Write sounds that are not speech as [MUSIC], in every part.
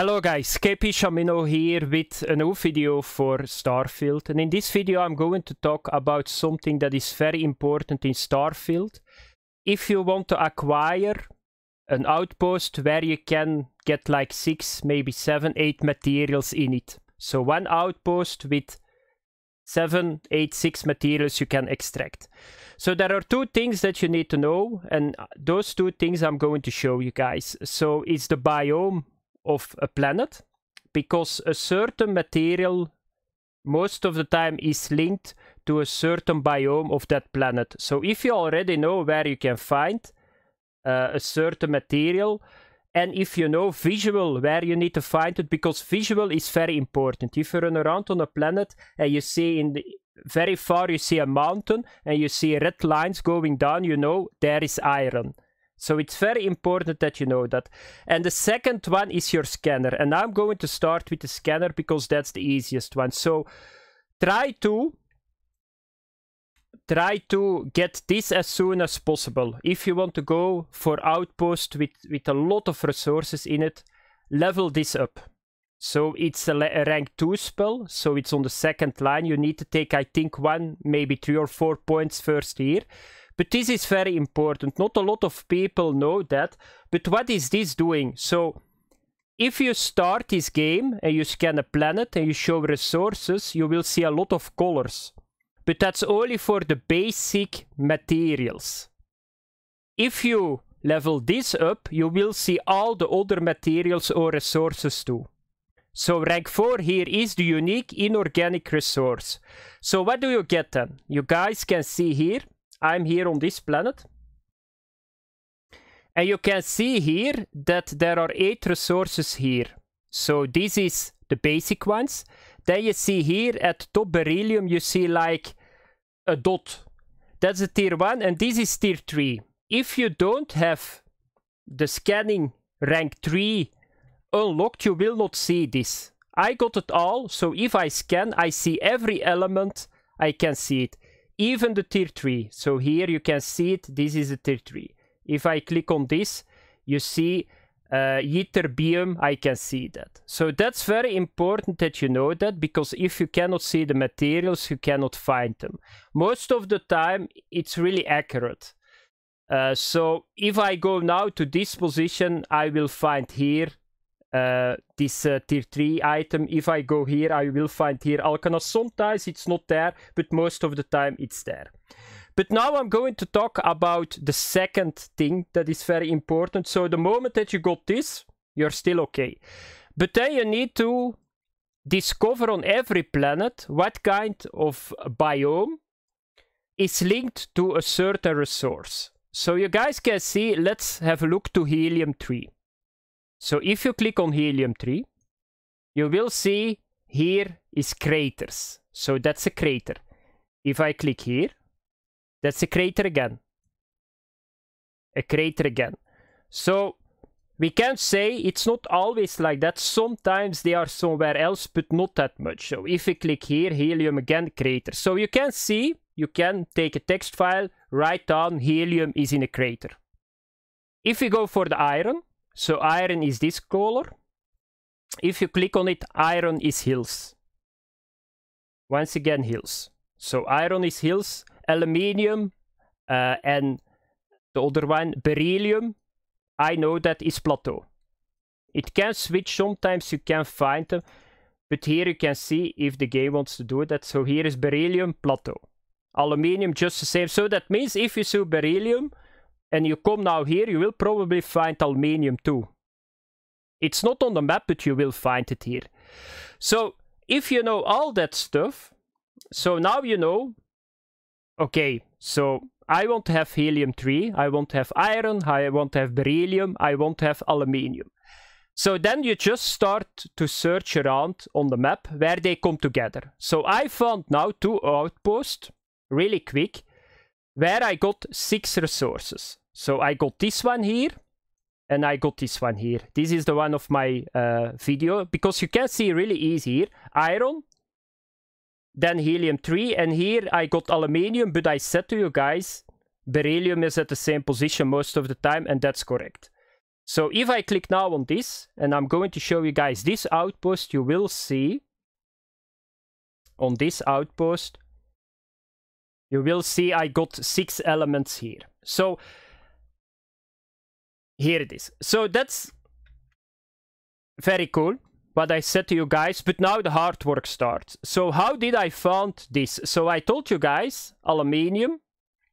Hello guys, KP Shamino here with a new video for Starfield and in this video I'm going to talk about something that is very important in Starfield. If you want to acquire an outpost where you can get like 6, maybe 7, 8 materials in it. So one outpost with 7, 8, 6 materials you can extract. So there are two things that you need to know and those two things I'm going to show you guys. So it's the biome of a planet because a certain material most of the time is linked to a certain biome of that planet. So if you already know where you can find uh, a certain material, and if you know visual where you need to find it, because visual is very important. If you run around on a planet and you see in the, very far you see a mountain and you see red lines going down, you know there is iron. So it's very important that you know that. And the second one is your scanner. And I'm going to start with the scanner because that's the easiest one. So try to try to get this as soon as possible. If you want to go for outpost with, with a lot of resources in it, level this up. So it's a, a, rank 2 spell, so it's on the second line. You need to take, I think, one, maybe three or four points first here. But this is very important. Not a lot of people know that. But what is this doing? So if you start this game and you scan a planet and you show resources, you will see a lot of colors. But that's only for the basic materials. If you level this up, you will see all the other materials or resources too. So rank 4 here is the unique inorganic resource. So what do you get then? You guys can see here I'm here on this planet. And you can see here that there are eight resources here. So this is the basic ones. Then you see here at top beryllium, you see like a dot. That's a tier 1 and this is tier 3. If you don't have the scanning rank 3 unlocked, you will not see this. I got it all, so if I scan, I see every element, I can see it even the tier 3. So here you can see it, this is a tier 3. If I click on this, you see uh, ytterbium, I can see that. So that's very important that you know that, because if you cannot see the materials, you cannot find them. Most of the time, it's really accurate. Uh, so if I go now to this position, I will find here uh, this uh, tier 3 item. If I go here, I will find here Alcana. Sometimes it's not there, but most of the time it's there. But now I'm going to talk about the second thing that is very important. So the moment that you got this, you're still okay. But then you need to discover on every planet what kind of biome is linked to a certain resource. So you guys can see, let's have a look to helium 3. So if you click on helium-3, you will see here is craters. So that's a crater. If I click here, that's a crater again. A crater again. So we can say it's not always like that. Sometimes they are somewhere else, but not that much. So if we click here, helium again, crater. So you can see, you can take a text file, write down helium is in a crater. If we go for the iron, so iron is this color. If you click on it, iron is hills. Once again, hills. So iron is hills, aluminium, uh, and the other one, beryllium. I know that is plateau. It can switch, sometimes you can find them. But here you can see if the game wants to do that. So here is beryllium plateau. Aluminium just the same. So that means if you see beryllium, and you come now here, you will probably find aluminium too. It's not on the map, but you will find it here. So if you know all that stuff, so now you know, okay, so I want to have helium-3, I want to have iron, I want to have beryllium, I want to have aluminium. So then you just start to search around on the map where they come together. So I found now two outposts, really quick, where I got six resources. So I got this one here and I got this one here. This is the one of my uh, video because you can see really easy here. Iron, then helium-3 and here I got aluminium but I said to you guys beryllium is at the same position most of the time and that's correct. So if I click now on this and I'm going to show you guys this outpost you will see on this outpost you will see I got six elements here. So here it is. So that's very cool what I said to you guys, but now the hard work starts. So how did I found this? So I told you guys aluminium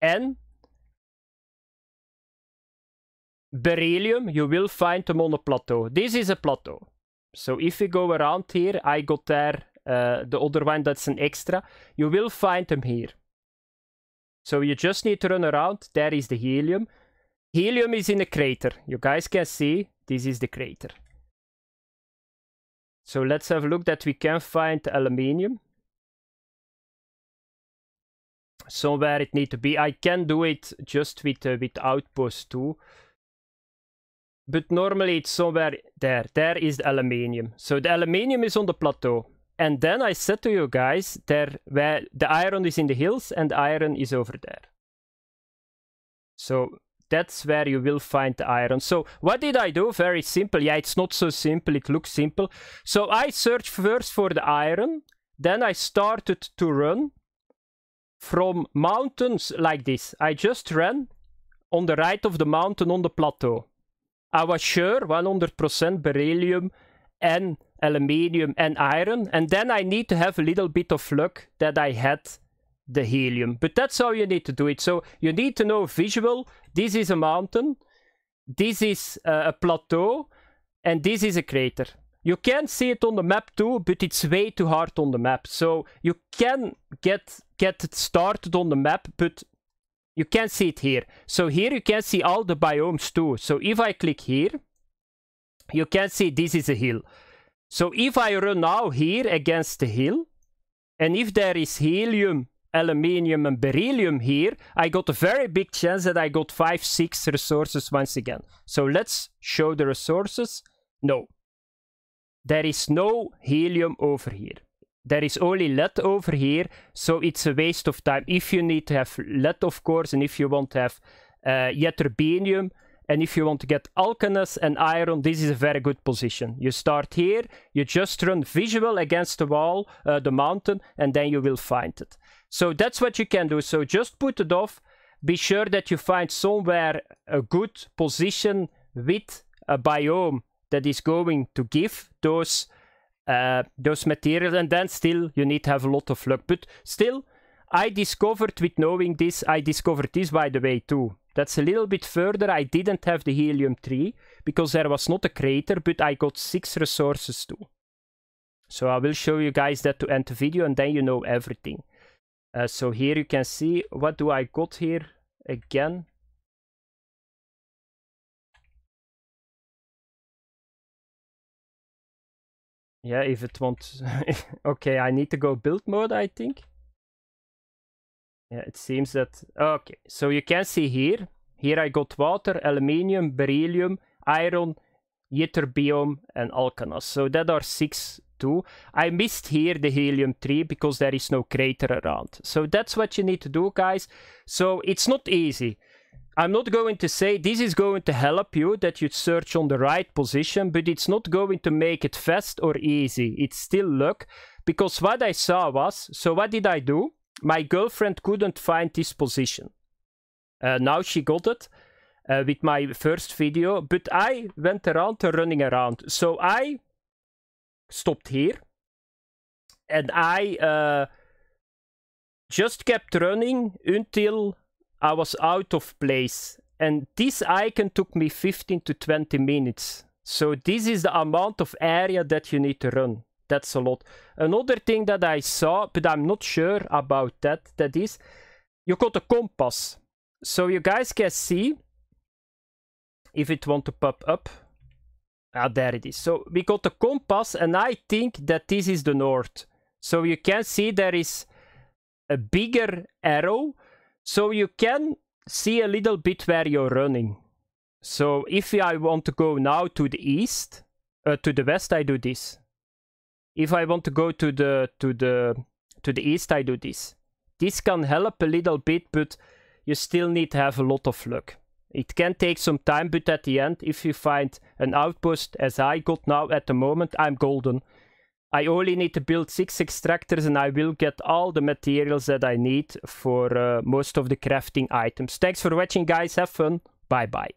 and beryllium, you will find them on a plateau. This is a plateau. So if we go around here, I got there uh, the other one that's an extra. You will find them here. So you just need to run around. There is the helium helium is in the crater. You guys can see this is the crater. So let's have a look that we can find aluminium. Somewhere it need to be. I can do it just with, uh, with outpost too. But normally it's somewhere there. There is the aluminium. So the aluminium is on the plateau. And then I said to you guys, there where the iron is in the hills and the iron is over there. So that's where you will find the iron. So what did I do? Very simple. Yeah, it's not so simple. It looks simple. So I searched first for the iron. Then I started to run from mountains like this. I just ran on the right of the mountain on the plateau. I was sure 100% beryllium and aluminium and iron. And then I need to have a little bit of luck that I had the helium. But that's how you need to do it. So you need to know visual. This is a mountain. This is uh, a plateau. And this is a crater. You can see it on the map too, but it's way too hard on the map. So you can get, get it started on the map, but you can see it here. So here you can see all the biomes too. So if I click here, you can see this is a hill. So if I run now here against the hill, and if there is helium aluminium and beryllium here, I got a very big chance that I got 5, 6 resources once again. So let's show the resources. No. There is no helium over here. There is only lead over here, so it's a waste of time. If you need to have lead, of course, and if you want to have uh, ytterbium, and if you want to get Alcanus and Iron, this is a very good position. You start here, you just run visual against the wall, uh, the mountain, and then you will find it. So that's what you can do. So just put it off. Be sure that you find somewhere a good position with a biome that is going to give those uh, those materials. And then still you need to have a lot of luck. But still, I discovered with knowing this, I discovered this by the way too. That's a little bit further. I didn't have the helium 3 because there was not a crater, but I got 6 resources too. So I will show you guys that to end the video and then you know everything. Uh, so here you can see what do I got here again. Yeah, if it wants... [LAUGHS] okay, I need to go build mode, I think. Yeah, it seems that... Okay, so you can see here. Here I got water, aluminium, beryllium, iron, ytterbium and alkanos. So that are six too. I missed here the helium-3 because there is no crater around. So that's what you need to do, guys. So it's not easy. I'm not going to say this is going to help you that you search on the right position, but it's not going to make it fast or easy. It's still luck because what I saw was, so what did I do? my girlfriend couldn't find this position. Uh, now she got it uh, with my first video, but I went around to running around. So I stopped here and I uh, just kept running until I was out of place. And this icon took me 15 to 20 minutes. So this is the amount of area that you need to run that's a lot. Another thing that I saw, but I'm not sure about that, that is, you got a compass. So you guys can see, if it want to pop up, ah, there it is. So we got a compass, and I think that this is the north. So you can see there is a bigger arrow, so you can see a little bit where you're running. So if I want to go now to the east, uh, to the west, I do this if I want to go to the to the to the east, I do this. This can help a little bit, but you still need to have a lot of luck. It can take some time, but at the end, if you find an outpost as I got now at the moment, I'm golden. I only need to build six extractors and I will get all the materials that I need for uh, most of the crafting items. Thanks for watching guys, have fun, bye bye.